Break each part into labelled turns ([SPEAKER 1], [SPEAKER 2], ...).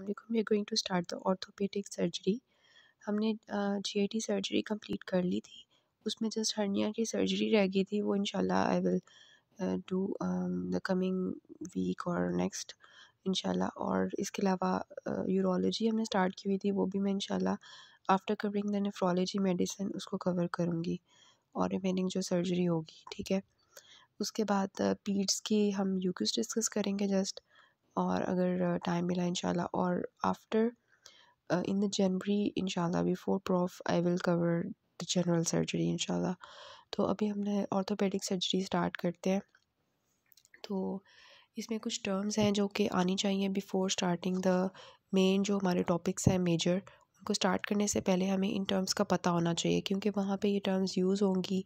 [SPEAKER 1] अलैक्म we are going to start the orthopaedic surgery हमने टी surgery complete कर ली थी उसमें जस्ट हर्निया की सर्जरी रह गई थी वो इनशाला I will do the coming week और नेक्स्ट इनशाला और इसके अलावा यूरोलॉजी हमने स्टार्ट की हुई थी वो भी मैं इनशाला after covering the nephrology medicine उसको कवर करूँगी और रिमेनिंग जो सर्जरी होगी ठीक है उसके बाद पीड्स की हम यूक्यूज डिस्कस करेंगे जस्ट और अगर टाइम मिला इंशाल्लाह और आफ्टर इन द जनवरी इंशाल्लाह before prof I will cover the general surgery इंशाल्लाह तो अभी हमने ऑर्थोपेडिक सर्जरी स्टार्ट करते हैं तो इसमें कुछ टर्म्स हैं जो कि आनी चाहिए बिफोर स्टार्टिंग द मेन जो हमारे टॉपिक्स हैं मेजर को स्टार्ट करने से पहले हमें इन टर्म्स का पता होना चाहिए क्योंकि वहाँ पे ये टर्म्स यूज़ होंगी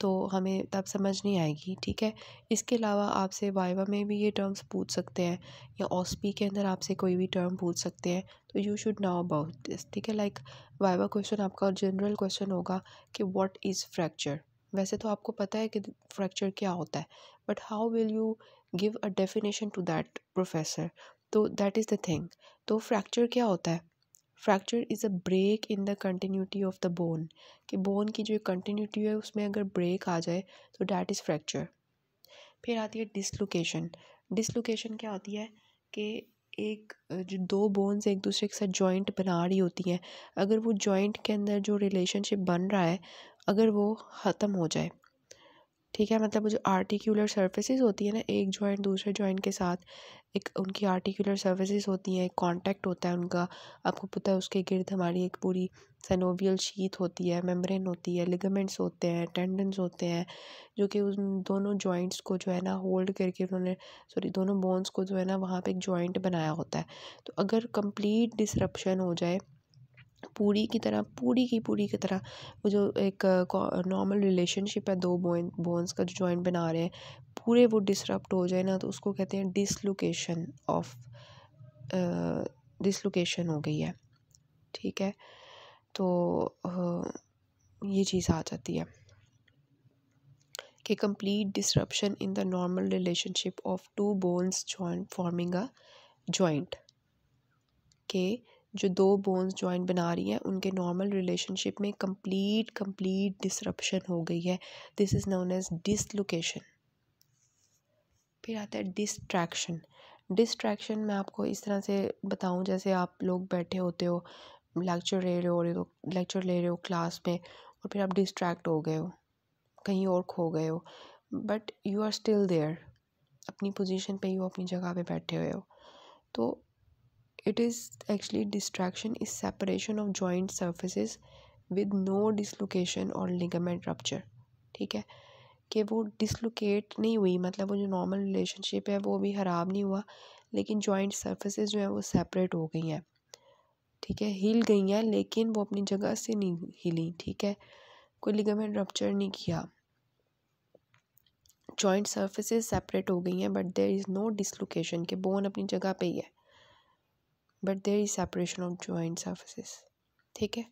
[SPEAKER 1] तो हमें तब समझ नहीं आएगी ठीक है इसके अलावा आपसे वाइवा में भी ये टर्म्स पूछ सकते हैं या ऑस्पी के अंदर आपसे कोई भी टर्म पूछ सकते हैं तो you should know about this ठीक है लाइक वाइवा क्वेश्चन आपका जनरल क्वेश्चन होगा कि वॉट इज़ फ्रैक्चर वैसे तो आपको पता है कि फ्रैक्चर क्या होता है but how will you give a definition to that professor तो दैट इज़ द थिंग तो फ्रैक्चर क्या होता है fracture is a break in the continuity of the bone कि बोन की जो कंटिन्यूटी है उसमें अगर ब्रेक आ जाए तो डैट इज़ फ्रैक्चर फिर आती है डिसलोकेशन डिसलोकेशन क्या होती है कि एक जो दो बोन्स एक दूसरे के साथ जॉइंट बना रही होती हैं अगर वो जॉइंट के अंदर जो रिलेशनशिप बन रहा है अगर वो ख़त्म हो जाए ठीक है मतलब जो आर्टिकुलर सर्फेसिस होती है ना एक जॉइंट दूसरे जॉइंट के साथ एक उनकी आर्टिकुलर सर्फेसिस होती हैं कॉन्टैक्ट होता है उनका आपको पता है उसके गिर्द हमारी एक पूरी सनोवियल शीत होती है मेम्ब्रेन होती है लिगामेंट्स होते हैं टेंडन्स होते हैं जो कि उन दोनों जॉइंट्स को जो है ना होल्ड करके उन्होंने सॉरी दोनों बोन्स को जो है ना वहाँ पे एक जॉइंट बनाया होता है तो अगर कंप्लीट डिसरप्शन हो जाए पूरी की तरह पूरी की पूरी की तरह वो जो एक नॉर्मल रिलेशनशिप है दो बोन बोन्स का जो जॉइंट बना रहे हैं पूरे वो डिसरप्ट हो जाए ना तो उसको कहते हैं डिसलोकेशन ऑफ डिसलोकेशन हो गई है ठीक है तो ये चीज़ आ जाती है कि complete disruption in the normal relationship of two bones joint forming a joint के जो दो बोन्स जॉइंट बना रही हैं उनके नॉर्मल रिलेशनशिप में कंप्लीट कंप्लीट डिसरप्शन हो गई है this is known as dislocation फिर आता है डिस्ट्रैक्शन डिस्ट्रैक्शन मैं आपको इस तरह से बताऊं जैसे आप लोग बैठे होते हो लेक्चर ले रहे हो रहे हो लेक्चर ले रहे हो क्लास में और फिर आप डिस्ट्रैक्ट हो गए हो कहीं और खो गए हो but you are still there अपनी पोजीशन पे ही हो अपनी जगह पे बैठे हुए हो तो It is actually distraction is separation of joint surfaces with no dislocation और लिगामेंट rupture ठीक है कि वो डिसलोकेट नहीं हुई मतलब वो जो नॉर्मल रिलेशनशिप है वो भी ख़राब नहीं हुआ लेकिन जॉइंट सर्फेसिस जो हैं वो सेपरेट हो गई हैं ठीक है हिल गई हैं लेकिन वो अपनी जगह से नहीं हिली ठीक है कोई लिगामेंट रप्चर नहीं किया जॉइंट सर्फेसिस सेपरेट हो गई हैं but there is no dislocation के बोन अपनी जगह पे ही है but there is separation of joint surfaces ठीक है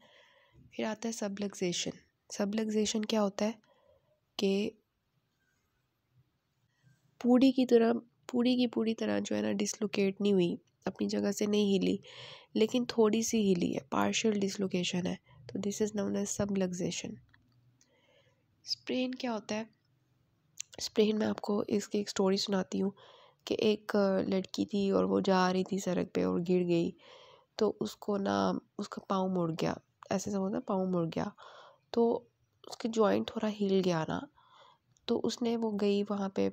[SPEAKER 1] फिर आता है सबलग्जेशन सबलग्जेशन क्या होता है कि पूरी की तरह पूरी की पूरी तरह जो है ना डिसलोकेट नहीं हुई अपनी जगह से नहीं हिली लेकिन थोड़ी सी हिली है पार्शियल डिसलोकेशन है तो this is known as subluxation sprain क्या होता है स्प्रेन में आपको इसकी एक स्टोरी सुनाती हूँ कि एक लड़की थी और वो जा रही थी सड़क पे और गिर गई तो उसको ना उसका पाँव मुड़ गया ऐसे समझ ना पाँव मुड़ गया तो उसके जॉइंट थोड़ा हिल गया ना तो उसने वो गई वहाँ पे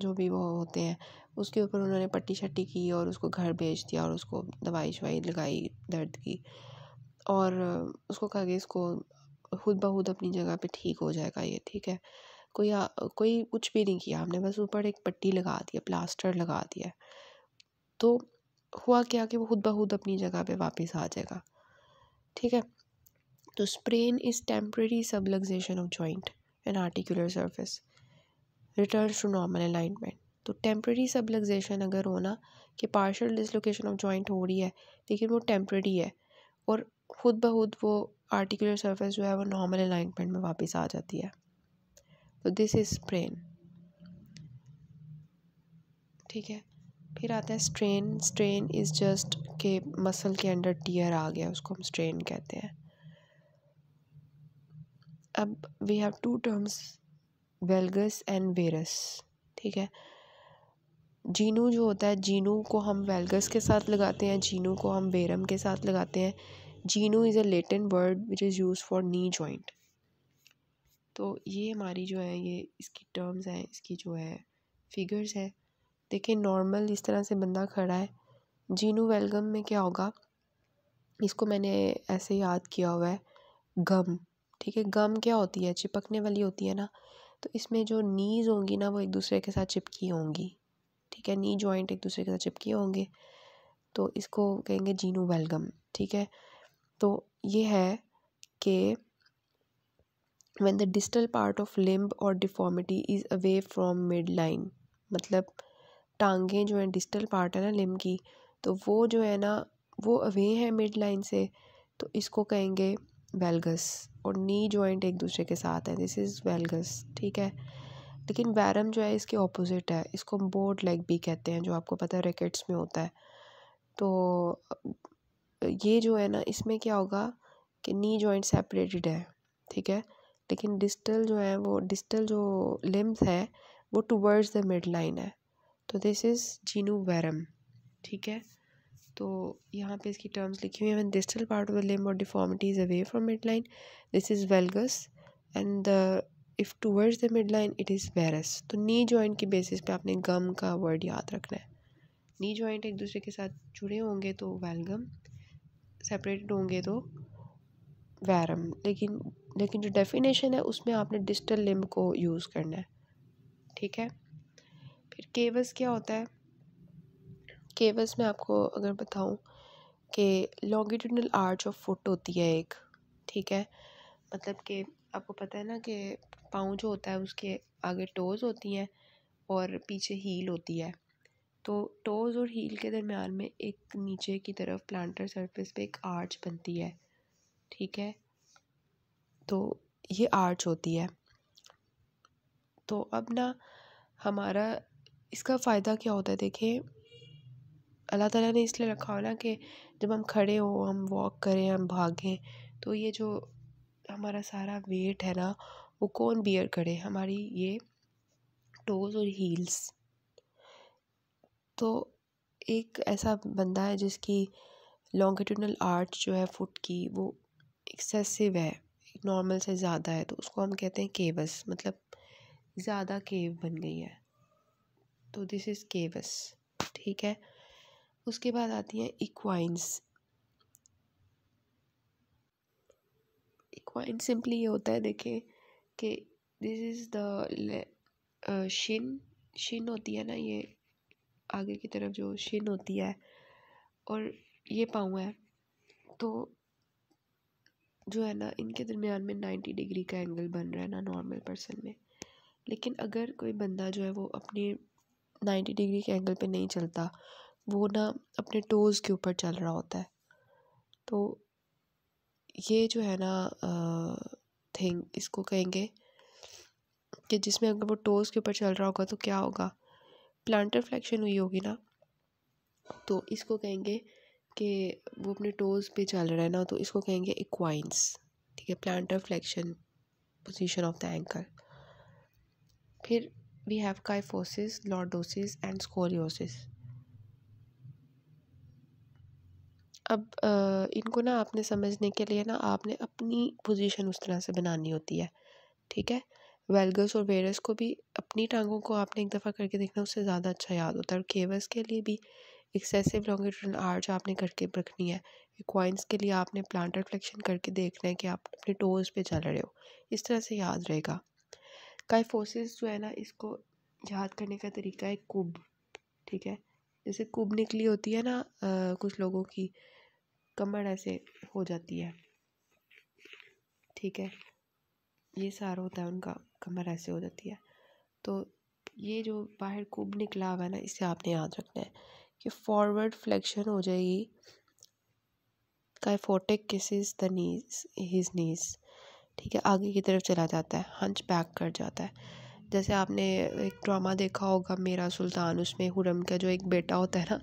[SPEAKER 1] जो भी वो होते हैं उसके ऊपर उन्होंने पट्टी शट्टी की और उसको घर भेज दिया और उसको दवाई शवाई लगाई दर्द की और उसको कहा कि इसको खुद बहुत अपनी जगह पे ठीक हो जाएगा ये ठीक है कोई कोई कुछ भी नहीं किया हमने बस ऊपर एक पट्टी लगा दी प्लास्टर लगा दिया तो हुआ क्या कि वो खुद ब खुद अपनी जगह पे वापस आ जाएगा ठीक है तो sprain is temporary subluxation of joint and articular surface return to normal alignment तो टेम्प्रेरी सबलग्जेशन अगर होना कि पार्शल डिसलोकेशन ऑफ जॉइंट हो रही है लेकिन वो टेम्प्रेरी है और ख़ुद ब खुद वो आर्टिकुलर सर्फिस जो है वो नॉर्मल अलाइनमेंट में वापस आ जाती है तो दिस इज़ स्प्रेन ठीक है फिर आता है स्ट्रेन स्ट्रेन इज़ जस्ट के मसल के अंडर टीयर आ गया उसको हम स्ट्रेन कहते हैं अब we have two terms valgus and varus ठीक है जीनू जो होता है जीनू को हम वेलगस के साथ लगाते हैं जीनू को हम बेरम के साथ लगाते हैं genu is a Latin word which is use for knee joint तो ये हमारी जो है ये इसकी टर्म्स हैं इसकी जो है फिगर्स है देखिए नॉर्मल इस तरह से बंदा खड़ा है जीनू वेलगम में क्या होगा इसको मैंने ऐसे याद किया हुआ है गम ठीक है गम क्या होती है चिपकने वाली होती है ना तो इसमें जो नीज़ होंगी ना वो एक दूसरे के साथ चिपकी होंगी ठीक है नी जॉइंट एक दूसरे के साथ चिपकी होंगे तो इसको कहेंगे जीनू वेलगम ठीक है तो ये है कि when the distal part of limb और deformity is away from mid line मतलब टांगें जो हैं डिस्टल पार्ट है ना लिम्ब की तो वो जो है ना वो अवे हैं मिड लाइन से तो इसको कहेंगे वेलगस और नी जॉइंट एक दूसरे के साथ है दिस इज़ वेलगस ठीक है लेकिन वैरम जो है इसके ऑपोजिट है इसको हम बोर्ड लेग भी कहते हैं जो आपको पता है रैकेट्स में होता है तो ये जो है ना इसमें क्या होगा कि नी जॉइंट सेपरेटेड है ठीक है लेकिन डिस्टल जो है वो डिस्टल जो लिम्स है वो टूवर्ड्स द मिड लाइन है तो दिस इज़ जीनू वैरम ठीक है तो यहाँ पे इसकी टर्म्स लिखी हुई है distal part of the limb और deformity is away from mid line this is valgus and the if towards the mid line it is varus तो नी जॉइंट की बेसिस पे आपने गम का वर्ड याद रखना है नी जॉइंट एक दूसरे के साथ जुड़े होंगे तो वेलगम सेपरेटेड होंगे तो वैरम लेकिन लेकिन जो डेफिनेशन है उसमें आपने डिस्टल लिम को यूज़ करना है ठीक है फिर केवस क्या होता है केवस में आपको अगर बताऊँ कि लॉन्गिट्यूडनल आर्च ऑफ फुट होती है एक ठीक है मतलब कि आपको पता है ना कि पाँव जो होता है उसके आगे टोज़ होती हैं और पीछे हील होती है तो टोज़ और हील के दरमियान में एक नीचे की तरफ प्लांटर सरफेस पे एक आर्च बनती है ठीक है तो ये आर्च होती है तो अब ना हमारा इसका फ़ायदा क्या होता है देखिए अल्लाह ताला ने इसलिए रखा हो ना कि जब हम खड़े हो हम वॉक करें हम भागें तो ये जो हमारा सारा वेट है ना वो कौन बियर करे हमारी ये टोज़ और हील्स तो एक ऐसा बंदा है जिसकी लॉन्गिट्यूडनल आर्ट जो है फुट की वो एक्सेसिव है नॉर्मल से ज़्यादा है तो उसको हम कहते हैं केवस मतलब ज़्यादा केव बन गई है तो दिस इज़ केवस ठीक है उसके बाद आती हैं इक्वाइंस इक्वाइंस सिंपली ये होता है देखें कि this is the shin shin होती है ना ये आगे की तरफ जो शिन होती है और ये पाँव है तो जो है ना इनके दरमियान में नाइन्टी डिग्री का एंगल बन रहा है ना नॉर्मल पर्सन में लेकिन अगर कोई बंदा जो है वो अपने नाइन्टी डिग्री के एंगल पे नहीं चलता वो ना अपने टोज़ के ऊपर चल रहा होता है तो ये जो है ना थिंग इसको कहेंगे कि जिसमें अगर वो टोज़ के ऊपर चल रहा होगा तो क्या होगा प्लांटर फ्लैक्शन हुई होगी ना तो इसको कहेंगे कि वो अपने टोज़ पे चल रहा है ना तो इसको कहेंगे इक्वाइंस ठीक है plantar flexion position of the ankle फिर we have kyphosis lordosis and scoliosis अब इनको ना आपने समझने के लिए ना आपने अपनी पोजीशन उस तरह से बनानी होती है ठीक है वेलगस और वेरस को भी अपनी टांगों को आपने एक दफ़ा करके देखना उससे ज़्यादा अच्छा याद होता है और केवस के लिए भी एक्सेसिव लॉन्गिट्यूडल आर्च आपने करके रखनी है इक्वाइंस के लिए आपने प्लांटर फ्लेक्शन करके देखना है कि आप अपने टोज पे चल रहे हो इस तरह से याद रहेगा काइफोसिस जो है ना इसको याद करने का तरीका है कुब ठीक है जैसे कुब निकली होती है ना आ, कुछ लोगों की कमर ऐसे हो जाती है ठीक है ये सारा होता है उनका कमर ऐसे हो जाती है तो ये जो बाहर कुब निकला हुआ है ना इसे आपने याद रखना है कि फॉरवर्ड फ्लेक्शन हो जाएगी kyphotic kisses the knees his knees ठीक है आगे की तरफ चला जाता है हंच बैक कर जाता है जैसे आपने एक ड्रामा देखा होगा मेरा सुल्तान उसमें हुरम का जो एक बेटा होता है ना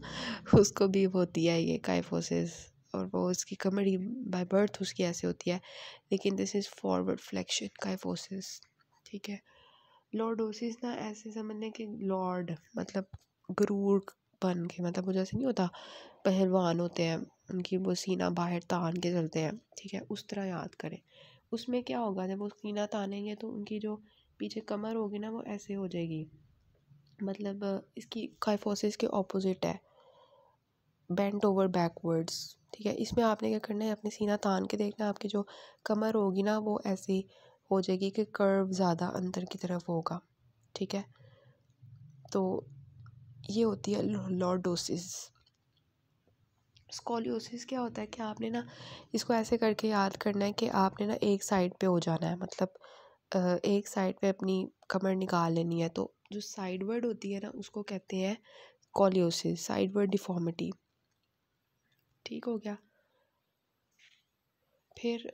[SPEAKER 1] उसको भी होती है ये काइफोसिस और वो उसकी कमरी बाय बर्थ उसकी ऐसे होती है लेकिन this is forward flexion kyphosis ठीक है लॉर्डोसिस ना ऐसे समझने कि लॉर्ड मतलब गुरूर बन के मतलब वो जैसे नहीं होता पहलवान होते हैं उनकी वो सीना बाहर तान के चलते हैं ठीक है उस तरह याद करें उसमें क्या होगा जब वो सीना तानेंगे तो उनकी जो पीछे कमर होगी ना वो ऐसे हो जाएगी मतलब इसकी काइफोसिस के ऑपोजिट है बेंट ओवर बैकवर्ड्स ठीक है इसमें आपने क्या करना है अपने सीना तान के देखना है आपकी जो कमर होगी ना वो ऐसी हो जाएगी कि कर्व ज़्यादा अंदर की तरफ होगा ठीक है तो ये होती है लॉर्डोसिस स्कोलियोसिस क्या होता है कि आपने ना इसको ऐसे करके याद करना है कि आपने ना एक साइड पे हो जाना है मतलब एक साइड पे अपनी कमर निकाल लेनी है तो जो साइड वर्ड होती है ना उसको कहते हैं स्कोलियोसिस साइड वर्ड डिफॉर्मिटी ठीक हो गया फिर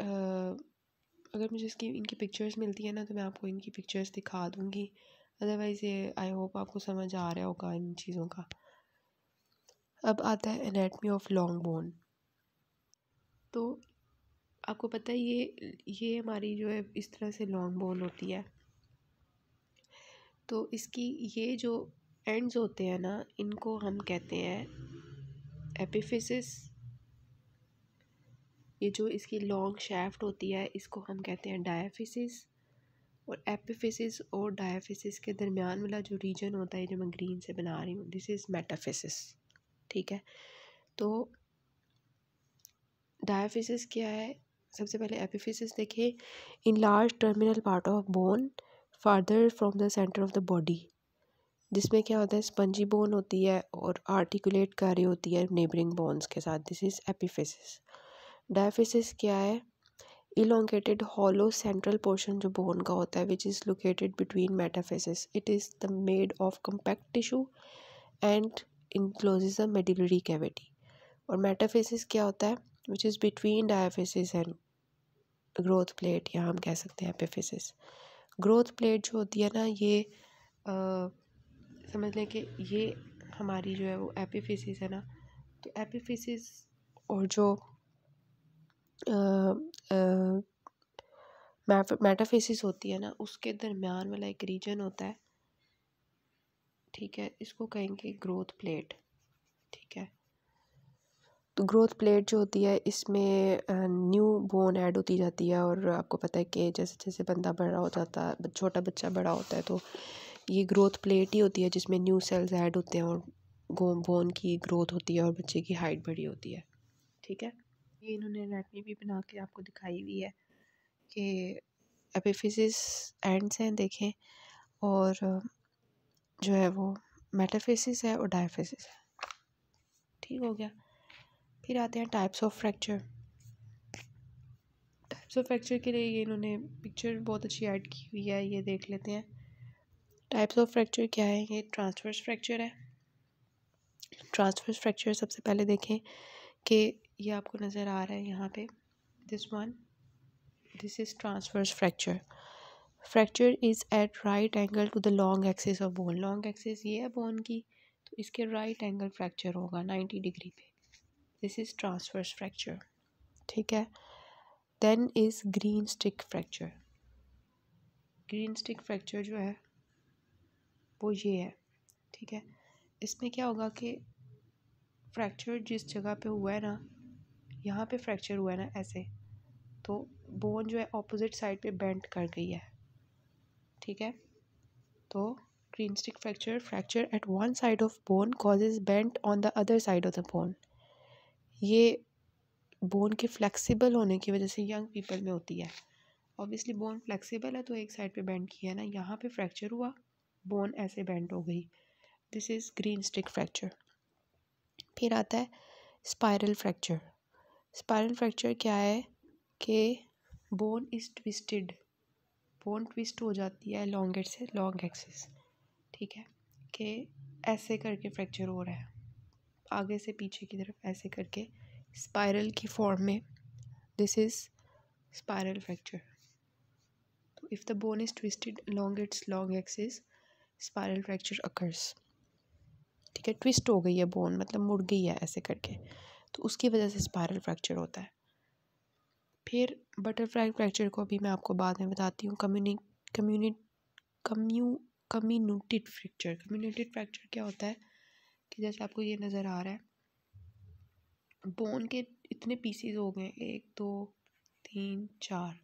[SPEAKER 1] अगर मुझे इसकी इनकी पिक्चर्स मिलती है ना तो मैं आपको इनकी पिक्चर्स दिखा दूँगी अदरवाइज़ ये आई होप आपको समझ आ रहा होगा इन चीज़ों का अब आता है एनेटमी ऑफ लॉन्ग बोन तो आपको पता है ये ये हमारी जो है इस तरह से लॉन्ग बोन होती है तो इसकी ये जो एंड्स होते हैं ना इनको हम कहते हैं एपिफिसिस ये जो इसकी लॉन्ग शैफ्ट होती है इसको हम कहते हैं डायफिसिस और एपिफिसिस और डायफिसिस के दरमियान वाला जो रीजन होता है जो मैं ग्रीन से बना रही हूँ दिस इज़ मेटाफिसिस ठीक है तो डायफिसिस क्या है सबसे पहले एपिफिसिस देखिए in large terminal part of bone farther from the centre of the body जिसमें क्या होता है स्पंजी बोन होती है और आर्टिकुलेट कर रही होती है नेबरिंग बोन्स के साथ दिस इज़ एपिफिसिस डायफिसिस क्या है इलोंगेटेड हॉलो सेंट्रल पोर्शन जो बोन का होता है which is located between metaphysis it is the made of compact tissue and enclose the medullary cavity और मेटाफेसिस क्या होता है which is between diaphysis and growth plate या हम कह सकते हैं एपिफिसिस ग्रोथ प्लेट जो होती है ना ये समझ लें कि ये हमारी जो है वो एपिफिसिस है ना तो एपिफिसिस और जो मेटाफेसिस होती है ना उसके दरमियान वाला एक रीजन होता है ठीक है इसको कहेंगे ग्रोथ प्लेट ठीक है तो ग्रोथ प्लेट जो होती है इसमें न्यू बोन ऐड होती जाती है और आपको पता है कि जैसे जैसे बंदा बड़ा हो जाता है छोटा बच्चा बड़ा होता है तो ये ग्रोथ प्लेट ही होती है जिसमें न्यू सेल्स ऐड होते हैं और बोन की ग्रोथ होती है और बच्चे की हाइट बड़ी होती है ठीक है ये इन्होंने एनाटमी भी बना के आपको दिखाई हुई है कि एपिफिजिस एंड्स हैं देखें और जो है वो मेटाफिसिस है और डायफिसिस है ठीक हो गया फिर आते हैं types of fracture types of fracture के लिए ये इन्होंने पिक्चर बहुत अच्छी ऐड की हुई है ये देख लेते हैं टाइप्स ऑफ फ्रैक्चर क्या है ये ट्रांसफर्स फ्रैक्चर है ट्रांसफर्स फ्रैक्चर सबसे पहले देखें कि ये आपको नज़र आ रहा है यहाँ पे this one this is transverse fracture fracture is at right angle to the long axis of bone long axis ये है बोन की तो इसके राइट एंगल फ्रैक्चर होगा नाइन्टी डिग्री पे दिस इज़ ट्रांसफर्स फ्रैक्चर ठीक है then is green stick fracture green stick fracture जो है वो ये है ठीक है इसमें क्या होगा कि फ्रैक्चर जिस जगह पे हुआ है ना यहाँ पे फ्रैक्चर हुआ है ना ऐसे तो बोन जो है ऑपोजिट साइड पे बेंड कर गई है ठीक है तो stick fracture fracture at one side of bone cause is bent on the other side of the bone ये बोन के फ्लेक्सिबल होने की वजह से यंग पीपल में होती है ऑब्वियसली बोन फ्लेक्सिबल है तो एक साइड पे बेंड किया ना यहाँ पे फ्रैक्चर हुआ बोन ऐसे बेंड हो गई this is green stick fracture फिर आता है स्पायरल फ्रैक्चर स्पाइनल फ्रैक्चर क्या है कि bone is twisted bone twist हो जाती है लॉन्ग एड से लॉन्ग एक्सेस ठीक है कि ऐसे करके फ्रैक्चर हो रहा है आगे से पीछे की तरफ ऐसे करके स्पाइरल की फॉर्म में दिस इज़ स्पाइरल फ्रैक्चर तो if the bone is twisted long it's long axis spiral fracture occurs ठीक है ट्विस्ट हो गई है बोन मतलब मुड़ गई है ऐसे करके तो उसकी वजह से स्पायरल फ्रैक्चर होता है फिर बटरफ्लाई फ्रैक्चर को अभी मैं आपको बाद में बताती हूँ कम्युनि कम्युनि कम्यू कम्यूनिटेड फ्रैक्चर कम्यूनिटेड फ्रैक्चर क्या होता है कि जैसे आपको ये नज़र आ रहा है बोन के इतने पीसीज हो गए एक दो तीन चार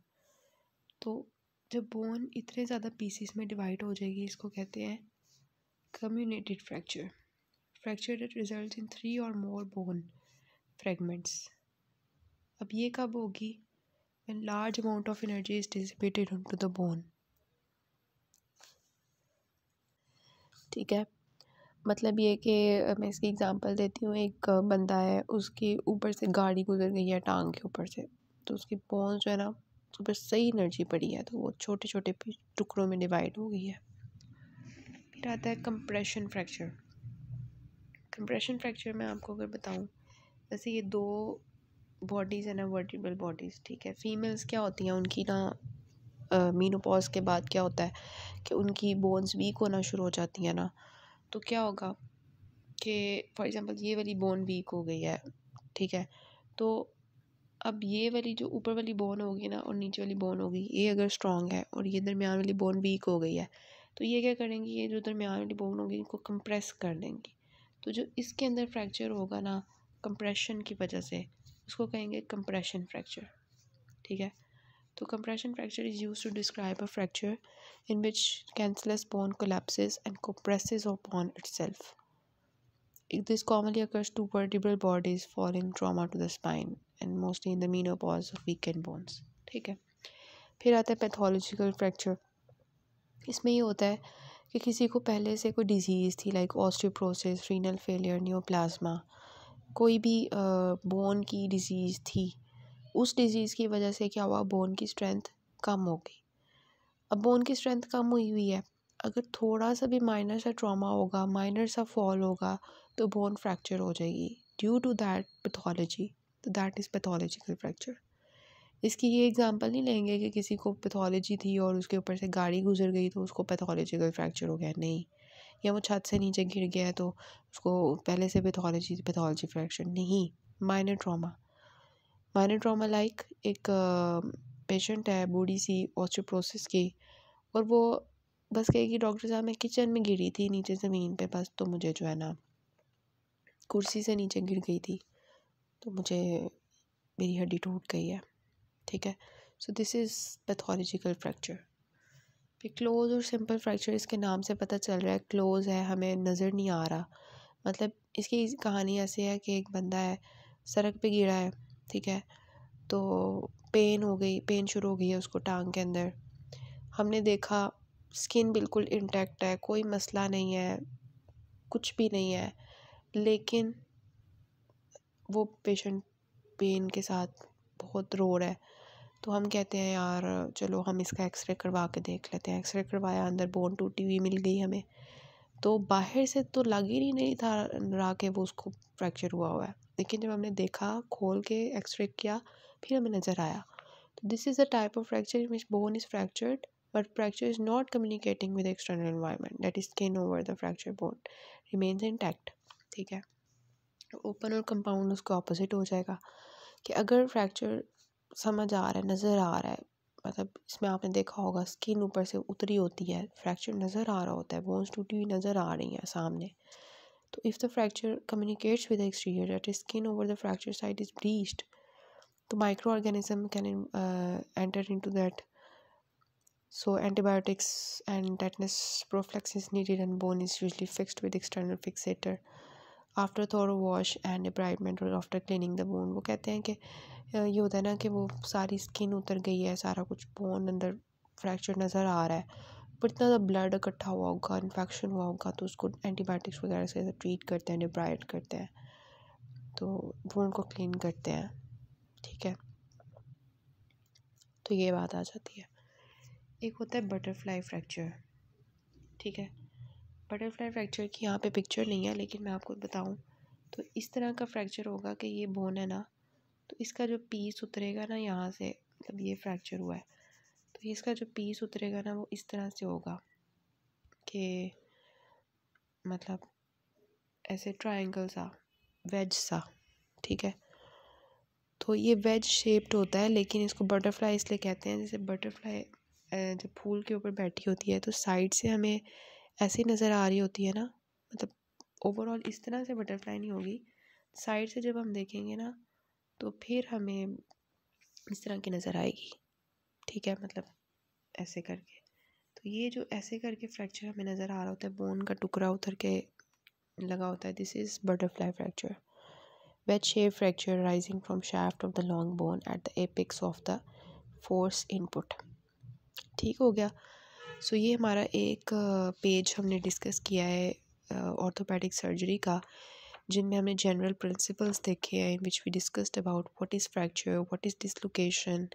[SPEAKER 1] तो जब बोन इतने ज़्यादा पीसीस में डिवाइड हो जाएगी इसको कहते हैं comminuted fracture fracture result in three or more bone fragments अब ये कब होगी an large amount of energy is dissipated into the bone ठीक है मतलब ये कि मैं इसकी एग्जांपल देती हूँ एक बंदा है उसके ऊपर से गाड़ी गुजर गई है टांग के ऊपर से तो उसकी बोन्स जो है ना उस पर सही एनर्जी पड़ी है तो वो छोटे छोटे टुकड़ों में डिवाइड हो गई है फिर आता है कंप्रेशन फ्रैक्चर कंप्रेशन फ्रैक्चर में आपको अगर बताऊँ वैसे ये दो बॉडीज़ है ना वर्टिबल बॉडीज़ ठीक है फीमेल्स क्या होती हैं उनकी ना मीनोपॉज के बाद क्या होता है कि उनकी बोन्स वीक होना शुरू हो जाती हैं ना तो क्या होगा कि फॉर एग्ज़ाम्पल ये वाली बोन वीक हो गई है ठीक है तो अब ये वाली जो ऊपर वाली बोन होगी ना और नीचे वाली बोन होगी ये अगर स्ट्रॉन्ग है और ये दरमियान वाली बोन वीक हो गई है तो ये क्या करेंगी ये जो दरमियान वाली बोन होगी इनको कंप्रेस कर देंगी तो जो इसके अंदर फ्रैक्चर होगा ना कंप्रेशन की वजह से उसको कहेंगे कंप्रेशन फ्रैक्चर ठीक है तो compression fracture is used to describe a fracture in which cancellous bone collapses and compresses this itself. This too occurs bodies falling trauma to the spine and mostly in the menopause of weakened bones ठीक है फिर आता है pathological fracture इसमें ये होता है कि किसी को पहले से कोई डिजीज़ थी like osteoporosis renal failure plasma कोई भी बोन की डिज़ीज़ थी उस डिज़ीज़ की वजह से क्या हुआ बोन की स्ट्रेंथ कम हो गई अब बोन की स्ट्रेंथ कम हुई हुई है अगर थोड़ा सा भी माइनर सा ट्रॉमा होगा माइनर सा फॉल होगा तो बोन फ्रैक्चर हो जाएगी ड्यू टू दैट पैथोलॉजी तो दैट इज़ पैथोलॉजिकल फ्रैक्चर इसकी ये एग्जांपल नहीं लेंगे कि किसी को पैथोलॉजी थी और उसके ऊपर से गाड़ी गुजर गई तो उसको पैथोलॉजिकल फ्रैक्चर हो गया नहीं या वो छत से नीचे गिर गया है तो उसको पहले से पैथोलॉजी पैथोलॉजी फ्रैक्चर नहीं minor trauma minor trauma like एक पेशेंट है बूढ़ी सी ऑस्ट्रोप्रोसिस की और वो बस कहेगी डॉक्टर साहब मैं किचन में गिरी थी नीचे ज़मीन पे बस तो मुझे जो है ना कुर्सी से नीचे गिर गई थी तो मुझे मेरी हड्डी टूट गई है ठीक है so this is pathological fracture कि क्लोज़ और सिंपल फ्रैक्चर इसके नाम से पता चल रहा है क्लोज़ है हमें नज़र नहीं आ रहा मतलब इसकी कहानी ऐसी है कि एक बंदा है सड़क पे गिरा है ठीक है तो पेन हो गई पेन शुरू हो गई है उसको टांग के अंदर हमने देखा स्किन बिल्कुल इंटैक्ट है कोई मसला नहीं है कुछ भी नहीं है लेकिन वो पेशेंट पेन के साथ बहुत रो रहा है तो हम कहते हैं यार चलो हम इसका एक्सरे करवा के देख लेते हैं एक्सरे करवाया अंदर बोन टूटी हुई मिल गई हमें तो बाहर से तो लग ही नहीं था रहा कि वो उसको फ्रैक्चर हुआ हुआ है लेकिन जब हमने देखा खोल के एक्सरे किया फिर हमें नज़र आया तो this is a type of fracture mean bone is fractured but fracture is not communicating with external environment that is is over the fracture bone remains remains ठीक है ओपन और कंपाउंड उसका ऑपोजिट हो जाएगा कि अगर फ्रैक्चर समझ आ रहा है नज़र आ रहा है मतलब इसमें आपने देखा होगा स्किन ऊपर से उतरी होती है फ्रैक्चर नज़र आ रहा होता है बोन्स टूटी हुई नज़र आ रही हैं सामने तो if the fracture communicates with exterior that is skin over the fracture site is breached तो micro organism can enter into that so antibiotics and tetanus prophylaxis needed and bone is is usually fixed with external after thorough wash and debridement or after cleaning the bone वो कहते हैं कि ये होता है ना कि वो सारी स्किन उतर गई है सारा कुछ बोन अंदर फ्रैक्चर नज़र आ रहा है बट इतना ज़्यादा ब्लड इकट्ठा हुआ होगा इन्फेक्शन हुआ होगा तो उसको एंटीबायोटिक्स वगैरह से ट्रीट करते हैं डिब्राइड करते हैं तो बोन को क्लीन करते हैं ठीक है तो ये बात आ जाती है एक होता है बटरफ्लाई फ्रैक्चर ठीक है बटरफ्लाई फ्रैक्चर की यहाँ पे पिक्चर नहीं है लेकिन मैं आपको बताऊँ तो इस तरह का फ्रैक्चर होगा कि ये बोन है ना तो इसका जो पीस उतरेगा ना यहाँ से मतलब ये फ्रैक्चर हुआ है तो इसका जो पीस उतरेगा ना वो इस तरह से होगा कि मतलब ऐसे ट्रायंगल सा वेज सा ठीक है तो ये वेज शेप्ड होता है लेकिन इसको बटरफ्लाई इसलिए कहते हैं जैसे बटरफ्लाई जब फूल के ऊपर बैठी होती है तो साइड से हमें ऐसी नज़र आ रही होती है ना मतलब ओवरऑल इस तरह से बटरफ्लाई नहीं होगी साइड से जब हम देखेंगे ना तो फिर हमें इस तरह की नज़र आएगी ठीक है मतलब ऐसे करके तो ये जो ऐसे करके फ्रैक्चर हमें नज़र आ रहा होता है बोन का टुकड़ा उतर के लगा होता है this is butterfly fracture wedge shape fracture rising from shaft of the long bone at the apex of the force input ठीक हो गया सो ये हमारा एक पेज हमने डिस्कस किया है ऑर्थोपेडिक सर्जरी का जिनमें हमने जनरल प्रिंसिपल्स देखे हैं in which we discussed about what is fracture what is dislocation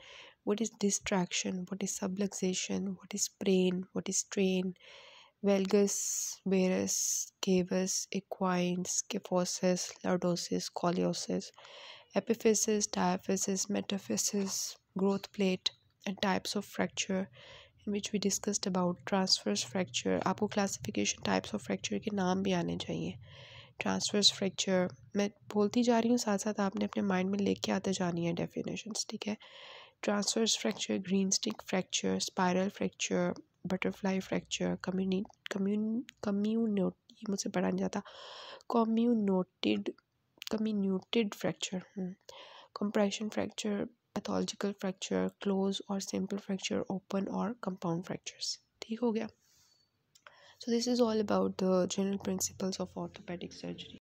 [SPEAKER 1] what is distraction what is subluxation what is sprain what is strain valgus varus cavus equinus kyphosis lordosis scoliosis epiphysis diaphysis metaphysis growth plate and types of fracture in which we discussed about transverse fracture आपको classification types of fracture के नाम भी आने चाहिए transverse fracture मैं बोलती जा रही हूँ साथ साथ आपने अपने माइंड में लेके आते जानी है डेफिनेशंस ठीक है transverse fracture green stick fracture spiral fracture butterfly fracture कम्यूनी कम्यून कम्यूनोट ये मुझसे पढ़ा नहीं जाता comminuted comminuted fracture compression fracture pathological fracture, close or simple fracture, open or compound fractures. So this is all about the general principles of orthopedic surgery.